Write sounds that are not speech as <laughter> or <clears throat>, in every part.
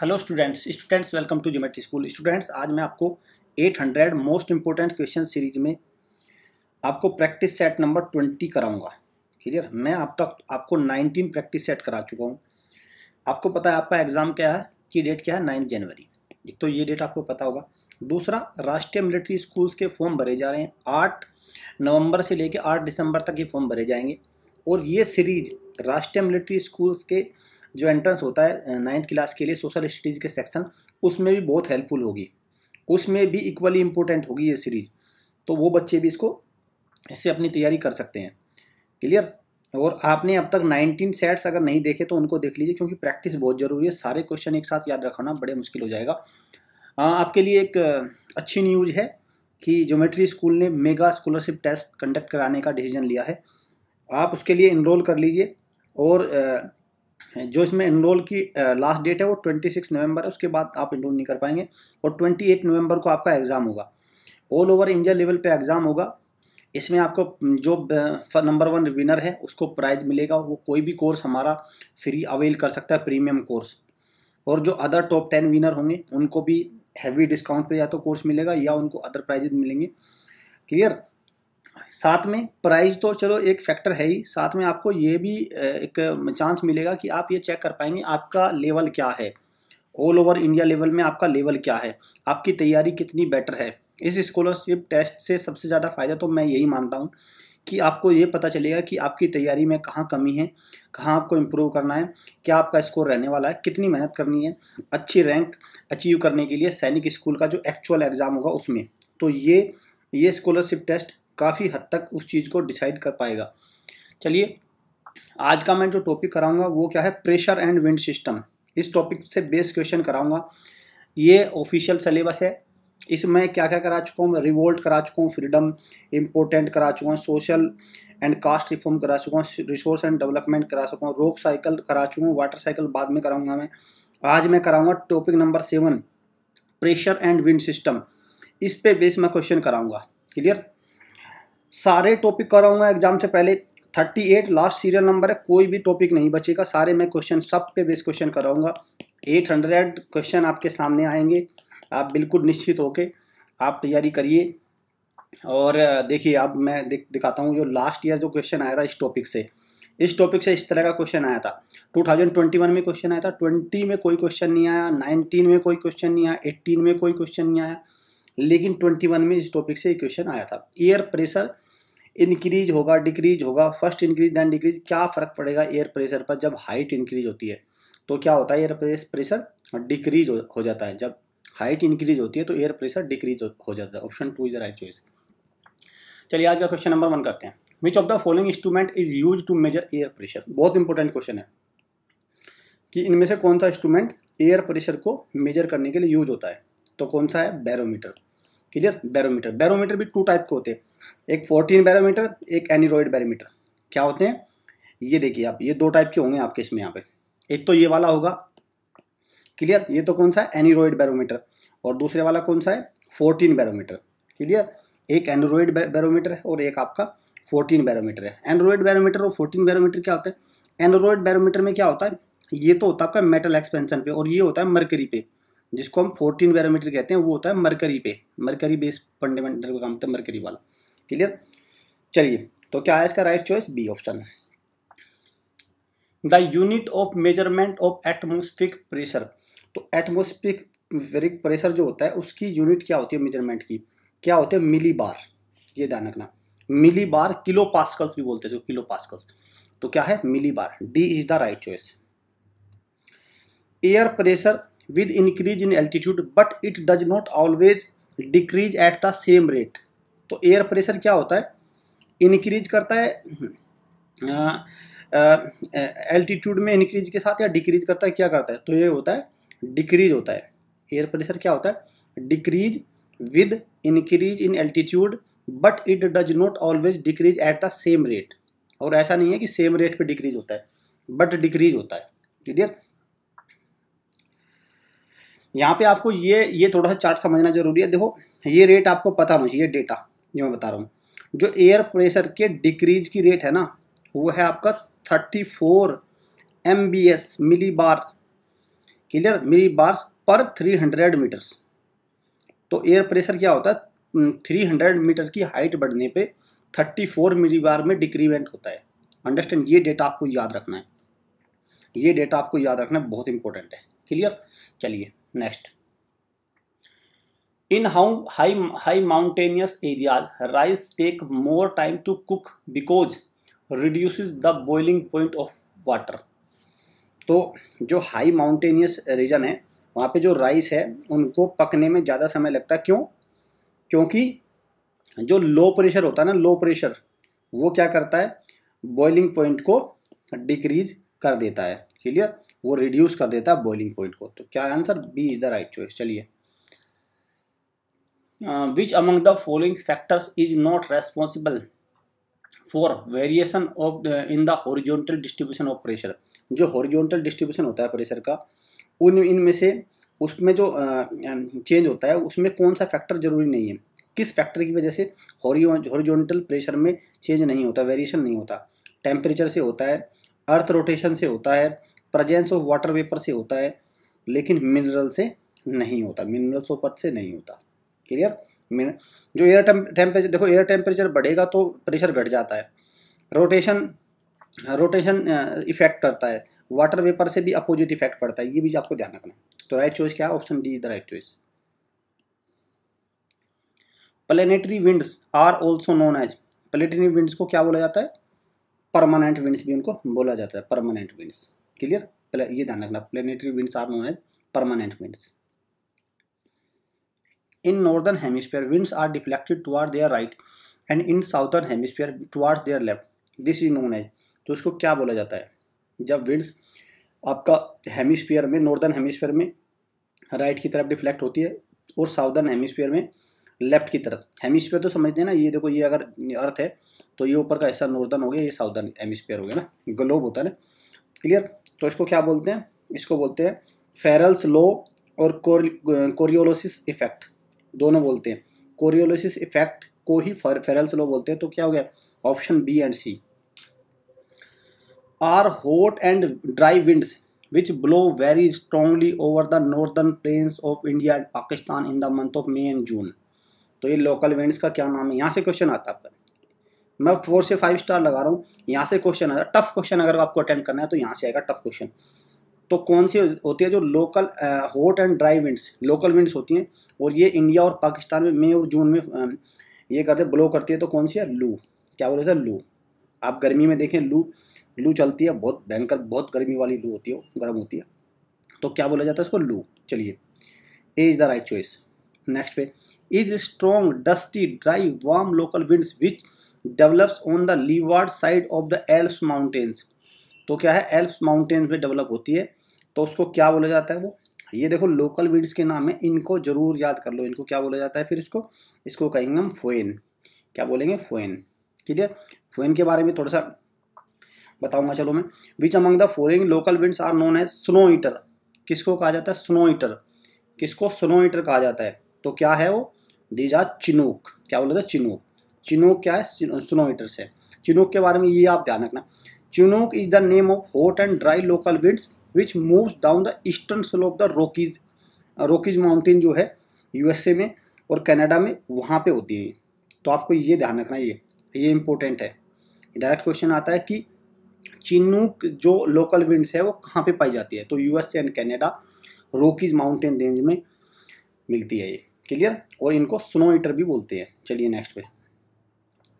hello students students welcome to geometry school students आज मैं आपको 800 मोस्ट इंपॉर्टेंट क्वेश्चन सीरीज में आपको प्रैक्टिस सेट नंबर 20 कराऊंगा क्लियर मैं अब तक आपको 19 प्रैक्टिस सेट करा चुका हूं आपको पता है आपका एग्ज़ाम क्या है की डेट क्या है नाइन जनवरी एक तो ये डेट आपको पता होगा दूसरा राष्ट्रीय मिलिट्री स्कूल्स के फॉर्म भरे जा रहे हैं आठ नवम्बर से लेकर आठ दिसंबर तक ये फॉर्म भरे जाएंगे और ये सीरीज राष्ट्रीय मिलिट्री स्कूल्स के जो एंट्रेंस होता है नाइन्थ क्लास के लिए सोशल स्टडीज़ के सेक्शन उसमें भी बहुत हेल्पफुल होगी उसमें भी इक्वली इम्पोर्टेंट होगी ये सीरीज तो वो बच्चे भी इसको इससे अपनी तैयारी कर सकते हैं क्लियर और आपने अब तक 19 सेट्स अगर नहीं देखे तो उनको देख लीजिए क्योंकि प्रैक्टिस बहुत ज़रूरी है सारे क्वेश्चन एक साथ याद रखना बड़े मुश्किल हो जाएगा आ, आपके लिए एक अच्छी न्यूज़ है कि ज्योमेट्री स्कूल ने मेगा स्कॉलरशिप टेस्ट कंडक्ट कराने का डिसीजन लिया है आप उसके लिए इनरोल कर लीजिए और जो इसमें इनरोल की लास्ट डेट है वो 26 नवंबर है उसके बाद आप इनरोल नहीं कर पाएंगे और 28 नवंबर को आपका एग्ज़ाम होगा ऑल ओवर इंडिया लेवल पे एग्ज़ाम होगा इसमें आपको जो नंबर वन विनर है उसको प्राइज मिलेगा वो कोई भी कोर्स हमारा फ्री अवेल कर सकता है प्रीमियम कोर्स और जो अदर टॉप टेन विनर होंगे उनको भी हैवी डिस्काउंट पे या तो कोर्स मिलेगा या उनको अदर प्राइजेज मिलेंगे क्लियर साथ में प्राइस तो चलो एक फैक्टर है ही साथ में आपको ये भी एक चांस मिलेगा कि आप ये चेक कर पाएंगे आपका लेवल क्या है ऑल ओवर इंडिया लेवल में आपका लेवल क्या है आपकी तैयारी कितनी बेटर है इस स्कॉलरशिप टेस्ट से सबसे ज़्यादा फ़ायदा तो मैं यही मानता हूँ कि आपको ये पता चलेगा कि आपकी तैयारी में कहाँ कमी है कहाँ आपको इम्प्रूव करना है क्या आपका स्कोर रहने वाला है कितनी मेहनत करनी है अच्छी रैंक अचीव करने के लिए सैनिक स्कूल का जो एक्चुअल एग्ज़ाम होगा उसमें तो ये ये स्कॉलरशिप टेस्ट काफ़ी हद तक उस चीज़ को डिसाइड कर पाएगा चलिए आज का मैं जो टॉपिक कराऊंगा वो क्या है प्रेशर एंड विंड सिस्टम इस टॉपिक से बेस क्वेश्चन कराऊंगा ये ऑफिशियल सिलेबस है इसमें क्या क्या करा चुका हूँ रिवोल्ट करा चुका हूँ फ्रीडम इम्पोर्टेंट करा चुका हूँ सोशल एंड कास्ट रिफॉर्म करा चुका हूँ रिसोर्स एंड डेवलपमेंट करा चुका हूँ रोक साइकिल करा चुका हूँ वाटर साइकिल बाद में कराऊंगा मैं आज मैं कराऊंगा topic number seven pressure and wind system इस पे बेस मैं क्वेश्चन कराऊंगा क्लियर सारे टॉपिक कराऊंगा एग्जाम से पहले 38 लास्ट सीरियल नंबर है कोई भी टॉपिक नहीं बचेगा सारे मैं क्वेश्चन सब पे बेस क्वेश्चन कराऊंगा 800 क्वेश्चन आपके सामने आएंगे आप बिल्कुल निश्चित होके आप तैयारी करिए और देखिए अब मैं दिख, दिखाता हूँ जो लास्ट ईयर जो क्वेश्चन आया था इस टॉपिक से इस टॉपिक से इस तरह का क्वेश्चन आया था 2021 में क्वेश्चन आया था 20 में कोई क्वेश्चन नहीं आया 19 में कोई क्वेश्चन नहीं आया 18 में कोई क्वेश्चन नहीं आया लेकिन 21 में इस टॉपिक से क्वेश्चन आया था एयर प्रेशर इंक्रीज होगा डिक्रीज होगा फर्स्ट इंक्रीज दैन डिक्रीज क्या फ़र्क पड़ेगा एयर प्रेशर पर जब हाइट इंक्रीज होती है तो क्या होता है एयर प्रेशर डिक्रीज हो जाता है जब हाइट इंक्रीज होती है तो एयर प्रेशर डिक्रीज हो जाता है option two is the right choice चलिए आज का क्वेश्चन नंबर वन करते हैं which of the following instrument is use to measure air pressure बहुत इंपॉर्टेंट क्वेश्चन है कि इनमें से कौन सा इंस्ट्रूमेंट एयर प्रेशर को मेजर करने के लिए यूज होता है तो कौन सा है बैरोमीटर क्लियर बैरोमीटर बैरोमीटर भी टू टाइप के होते हैं एक फोर्टीन बैरोमीटर एक एनीरोइड बैरोमीटर क्या होते हैं ये देखिए आप ये दो टाइप के होंगे आपके इसमें यहाँ पे एक तो ये वाला होगा क्लियर ये तो कौन सा है एनीरोइड बैरोमीटर और दूसरे वाला कौन सा है फोर्टीन बैरोमीटर क्लियर एक एंड्रॉयड बैरोमीटर है और एक आपका फोर्टीन बैरोमीटर है एनरोइड बैरोमीटर और फोर्टीन बैरोमीटर क्या होता है एनरोइड बैरोमीटर में क्या होता है ये तो होता है आपका मेटल एक्सपेंशन पे और ये होता है मरकरी पे जिसको हम फोर्टीन बैरोमीटर कहते हैं वो होता है मरकरी पे मरकरी बेस फंडामेंटल का काम होता है मरकरी वाला क्लियर चलिए तो क्या है इसका राइट चॉइस बी ऑप्शन है the unit of measurement of atmospheric pressure तो एटमोस्फिक वेरिक प्रेशर जो होता है उसकी यूनिट क्या होती है मेजरमेंट की क्या होते हैं मिली बार ये ध्यान रखना मिली बार किलो पास्कल्स भी बोलते हैं किलो पास्कल्स तो क्या है millibar D is the right choice air pressure with increase in altitude but it does not always decrease at the same rate तो एयर प्रेशर क्या होता है इनक्रीज करता है एल्टीट्यूड <clears throat> में इंक्रीज के साथ या डिक्रीज करता है क्या करता है तो ये होता है डिक्रीज होता है एयर प्रेशर क्या होता है decrease with increase in altitude but it does not always decrease at the same rate और ऐसा नहीं है कि सेम रेट पे डिक्रीज होता है बट डिक्रीज होता है क्लियर यहाँ पे आपको ये ये थोड़ा सा चार्ट समझना जरूरी है देखो ये रेट आपको पता होना चाहिए डेटा जो मैं बता रहा हूँ जो एयर प्रेशर के डिक्रीज की रेट है ना वो है आपका thirty four M B S millibar clear millibars पर थ्री हंड्रेड मीटर्स तो एयर प्रेशर क्या होता है थ्री हंड्रेड मीटर की हाइट बढ़ने पे थर्टी फोर मिली बार में डिक्रीमेंट होता है अंडरस्टैंड ये डेटा आपको याद रखना है ये डेटा आपको याद रखना बहुत इंपॉर्टेंट है क्लियर चलिए next in how high high mountainous areas rice take more time to cook because reduce the boiling point of water तो जो हाई माउंटेनियस रीजन है वहाँ पे जो राइस है उनको पकने में ज़्यादा समय लगता है क्यों क्योंकि जो लो प्रेशर होता है ना लो प्रेशर वो क्या करता है बॉइलिंग पॉइंट को डिक्रीज कर देता है क्लियर वो रिड्यूस कर देता है बॉइलिंग पॉइंट को तो क्या answer B is the right choice चलिए which among the following factors is not responsible for variation of in the horizontal distribution of pressure जो हॉरिजॉन्टल डिस्ट्रीब्यूशन होता है प्रेशर का उन इनमें से उसमें जो चेंज uh, होता है उसमें कौन सा फैक्टर जरूरी नहीं है किस फैक्टर की वजह से हॉरिजॉन्टल प्रेशर में चेंज नहीं होता वेरिएशन नहीं होता टेम्परेचर से होता है अर्थ रोटेशन से होता है प्रजेंस ऑफ वाटर वेपर से होता है लेकिन मिनरल से नहीं होता मिनरल सोपर से नहीं होता क्लियर जो एयर टेम्परेचर देखो एयर टेम्परेचर बढ़ेगा तो प्रेशर घट जाता है रोटेशन रोटेशन इफेक्ट करता है वाटर वेपर से भी अपोजिट इफेक्ट पड़ता है ये भी आपको ध्यान रखना है तो राइट चॉइस क्या है option D is the right choice planetary winds are also known as planetary winds को क्या बोला जाता है परमानेंट विंड्स भी उनको बोला जाता है परमानेंट विंड्स क्लियर पहले ये ध्यान रखना planetary winds are known as permanent winds in northern hemisphere winds are deflected toward their right and in southern hemisphere towards their left this is known as तो इसको क्या बोला जाता है जब विंड्स आपका हेमिस्फीयर में नॉर्दर्न हेमिस्फीयर में राइट की तरफ डिफ्लेक्ट होती है और साउदर्न हेमिस्फीयर में लेफ्ट की तरफ हेमिस्फीयर तो समझते हैं ना ये देखो ये अगर अर्थ है तो ये ऊपर का ऐसा नॉर्दर्न हो गया ये साउदर्न हेमिस्फीयर हो गया ना ग्लोब होता है ना क्लियर तो इसको क्या बोलते हैं इसको बोलते हैं फेरल्स लो और कोरियोलोसिस इफेक्ट दोनों बोलते हैं कोरियोलोसिस इफेक्ट को ही फेरल्स लो बोलते हैं तो क्या हो गया option B and C are hot and dry winds which blow very strongly over the northern plains of India and Pakistan in the month of May and June तो ये लोकल विंड्स का क्या नाम है यहाँ से क्वेश्चन आता है मैं फोर से फाइव स्टार लगा रहा हूँ यहाँ से क्वेश्चन आया टफ क्वेश्चन अगर आपको अटेंड करना है तो यहाँ से आएगा टफ क्वेश्चन तो कौन सी होती है जो local hot and dry winds local winds होती हैं और ये इंडिया और पाकिस्तान में मई और जून में um, ये करते ब्लो करती है तो कौन सी है लू क्या बोले हैं लू आप गर्मी में देखें लू लू चलती है बहुत भयंकर बहुत गर्मी वाली लू होती है गर्म होती है तो क्या बोला जाता है इसको लू चलिए A is the right choice next पे is strong dusty dry warm local winds which develops on the leeward side of the Alps mountains तो क्या है एल्फ माउंटेन्स में डेवलप होती है तो उसको क्या बोला जाता है वो ये देखो लोकल वीड्स के नाम है इनको जरूर याद कर लो इनको क्या बोला जाता है फिर इसको इसको कहेंगे हम फोइन क्या बोलेंगे फोइन ठीक है फोइन के बारे में थोड़ा सा बताऊंगा चलो मैं which among the following local winds are known है स्नो ईटर किसको कहा जाता है स्नो ईटर किसको स्नो ईटर कहा जाता है तो क्या है वो दीज आर चिनूक क्या बोला था चिनूक चिनोक क्या है स्नोइटर्स है चिनोक के बारे में ये आप ध्यान रखना chinook is the name of hot and dry local winds which moves down the eastern slope the Rockies Rockies mountain जो है यूएसए में और कनाडा में वहाँ पे होती है तो आपको ये ध्यान रखना ये ये इम्पोर्टेंट है डायरेक्ट क्वेश्चन आता है कि चिनूक जो लोकल विंड्स है वो कहाँ पे पाई जाती है तो USA and Canada Rockies mountain range में मिलती है ये क्लियर और इनको स्नो ईटर भी बोलते हैं चलिए नेक्स्ट पे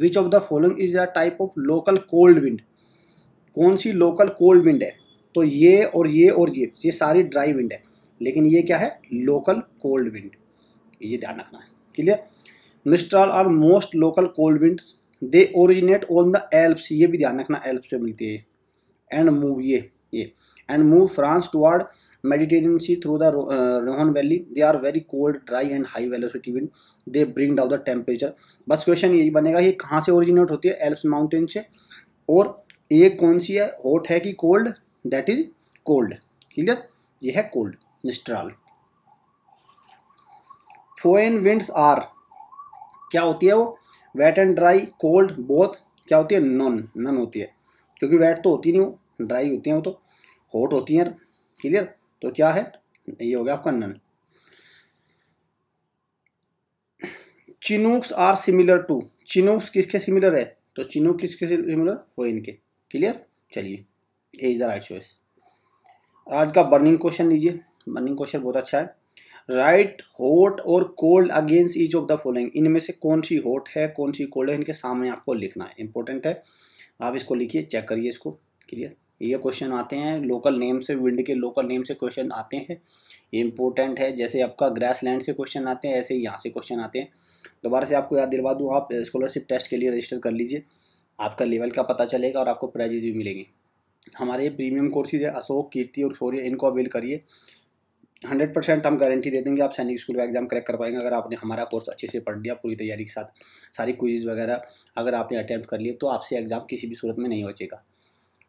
which of the following is a type of local cold wind कौन सी लोकल कोल्ड विंड है तो ये और ये और ये ये सारी ड्राई विंड है लेकिन ये क्या है लोकल कोल्ड विंड ये ध्यान रखना है clear mistral are most local cold wind they originate on the Alps ये भी ध्यान रखना एल्प्स से मिलती है एंड मूव ये ये and move France toward Mediterranean sea through the Rhone valley they are very cold dry and high velocity wind they bring down the temperature बस क्वेश्चन यही बनेगा ये कहाँ से ओरिजिनेट होती है एल्प्स माउंटेन से और ये कौन सी है होट है कि cold that is cold clear ये है cold mistral foehn winds are क्या होती है वो wet and dry cold both क्या होती है नॉन नॉन होती है क्योंकि वेट तो होती नहीं वो ड्राई होती हैं वो तो हॉट होती हैं क्लियर तो क्या है ये हो गया आपका none chinooks are similar to chinooks किसके सिमिलर है तो चिनुक किसके सिमिलर हो इनके क्लियर चलिए A is the right choice आज का बर्निंग क्वेश्चन लीजिए बर्निंग क्वेश्चन बहुत अच्छा है राइट हॉट और cold against each of the following इनमें से कौन सी हॉट है कौन सी कोल्ड है इनके सामने आपको लिखना है इंपॉर्टेंट है आप इसको लिखिए चेक करिए इसको क्लियर ये क्वेश्चन आते हैं लोकल नेम से विंड के लोकल नेम से क्वेश्चन आते हैं ये इंपॉर्टेंट है जैसे आपका ग्रास लैंड से क्वेश्चन आते हैं ऐसे ही यहाँ से क्वेश्चन आते हैं दोबारा से आपको याद दिलवा दूँ आप स्कॉलरशिप टेस्ट के लिए रजिस्टर कर लीजिए आपका लेवल का पता चलेगा और आपको प्राइजेज भी मिलेंगे हमारे प्रीमियम कोर्सेज है अशोक कीर्ति और शौर्य इनको अवेल करिए हंड्रेड परसेंट हम गारंटी दे देंगे आप सैनिक स्कूल का एग्जाम क्रैक कर पाएंगे अगर आपने हमारा कोर्स अच्छे से पढ़ लिया पूरी तैयारी के साथ सारी क्विज़ वगैरह अगर आपने अटैम्प्ट कर लिए तो आपसे एग्जाम किसी भी सूरत में नहीं बचेगा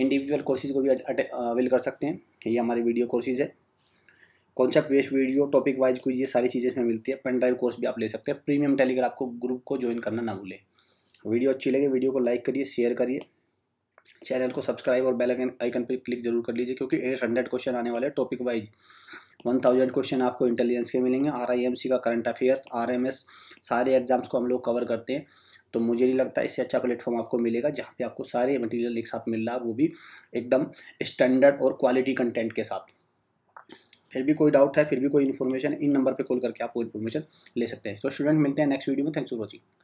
इंडिविजुअल कोर्सेज को भी अवेल कर सकते हैं ये हमारी वीडियो कोर्सेज है concept based video topic wise कुछ ये सारी चीज़ें इसमें मिलती है पेन ड्राइव कोर्स भी आप ले सकते हैं प्रीमियम टेलीग्राफ को ग्रुप को ज्वाइन करना ना भूलें वीडियो अच्छी लगे वीडियो को लाइक करिए शेयर करिए चैनल को सब्सक्राइब और बेल आइकन पर क्लिक जरूर कर लीजिए क्योंकि एट हंड्रेड क्वेश्चन आने वाले topic wise one thousand question आपको इंटेलिजेंस के मिलेंगे आर आई एम सी का current affairs R M S सारे एग्जाम्स को हम लोग कवर करते हैं तो मुझे नहीं लगता इससे अच्छा प्लेटफॉर्म आपको मिलेगा जहाँ पे आपको सारे मटेरियल एक साथ मिल रहा वो भी एकदम स्टैंडर्ड और क्वालिटी कंटेंट के साथ फिर भी कोई डाउट है फिर भी कोई इन्फॉर्मेशन इन नंबर पे कॉल करके आप वो इन्फॉर्मेशन ले सकते हैं तो स्टूडेंट मिलते हैं नेक्स्ट वीडियो में थैंक्स फॉर वॉचिंग